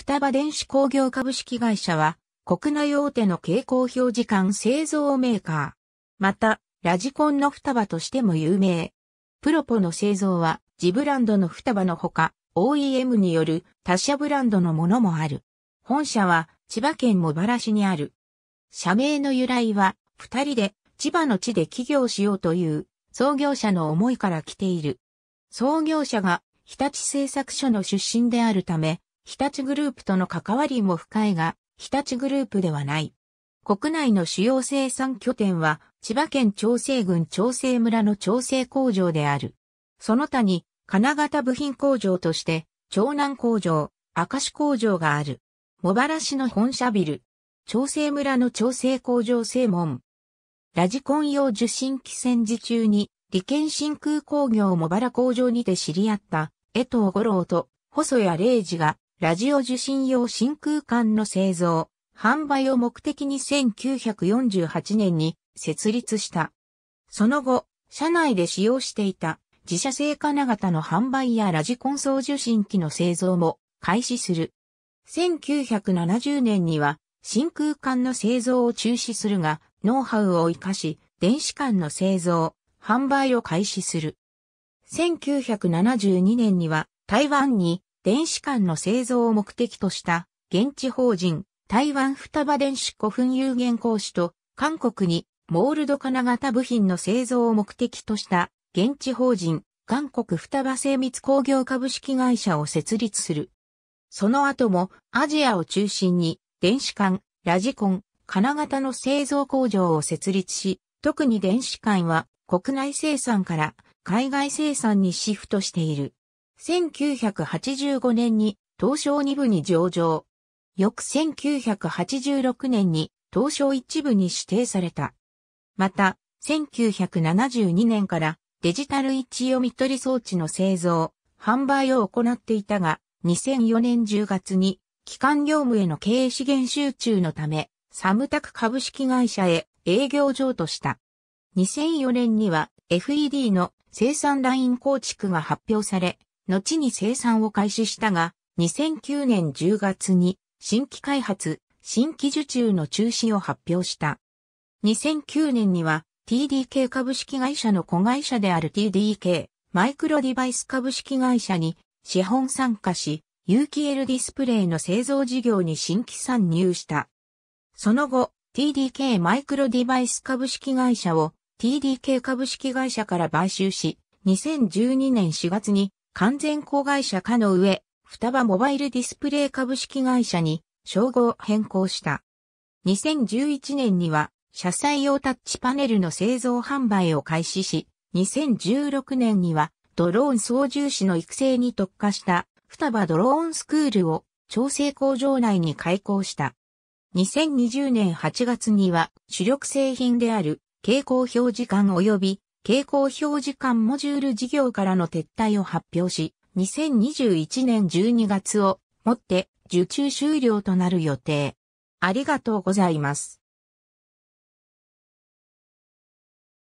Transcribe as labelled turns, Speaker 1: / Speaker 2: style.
Speaker 1: 双葉電子工業株式会社は、国内大手の蛍光表示管製造メーカー。また、ラジコンの双葉としても有名。プロポの製造は、自ブランドの双葉のほか、OEM による他社ブランドのものもある。本社は、千葉県茂原市にある。社名の由来は、二人で、千葉の地で起業しようという、創業者の思いから来ている。創業者が、日立製作所の出身であるため、日立グループとの関わりも深いが、日立グループではない。国内の主要生産拠点は、千葉県長生郡長生村の長生工場である。その他に、金型部品工場として、長南工場、明石工場がある。茂原市の本社ビル。長生村の長生工場正門。ラジコン用受信機戦時中に、利権真空工業茂原工場にて知り合った、江藤五郎と細谷玲二がラジオ受信用真空管の製造、販売を目的に1948年に設立した。その後、社内で使用していた自社製金型の販売やラジコン送受信機の製造も開始する。1970年には真空管の製造を中止するが、ノウハウを活かし、電子管の製造、販売を開始する。1972年には台湾に電子管の製造を目的とした現地法人台湾双葉電子古墳有限公司と韓国にモールド金型部品の製造を目的とした現地法人韓国双葉精密工業株式会社を設立する。その後もアジアを中心に電子管、ラジコン、金型の製造工場を設立し、特に電子管は国内生産から海外生産にシフトしている。1985年に東証2部に上場。翌1986年に東証1部に指定された。また、1972年からデジタル一読み取り装置の製造、販売を行っていたが、2004年10月に、基幹業務への経営資源集中のため、サムタク株式会社へ営業譲渡した。2004年には FED の生産ライン構築が発表され、後に生産を開始したが、2009年10月に新規開発、新規受注の中止を発表した。2009年には TDK 株式会社の子会社である TDK マイクロデバイス株式会社に資本参加し、有機 L ディスプレイの製造事業に新規参入した。その後、TDK マイクロデバイス株式会社を TDK 株式会社から買収し、2012年4月に完全子会社化の上、双葉モバイルディスプレイ株式会社に称号変更した。2011年には、車載用タッチパネルの製造販売を開始し、2016年には、ドローン操縦士の育成に特化した、双葉ドローンスクールを、調整工場内に開校した。2020年8月には、主力製品である、蛍光表示管及び傾向表示管モジュール事業からの撤退を発表し、2021年12月をもって受注終了となる予定。ありがとうございます。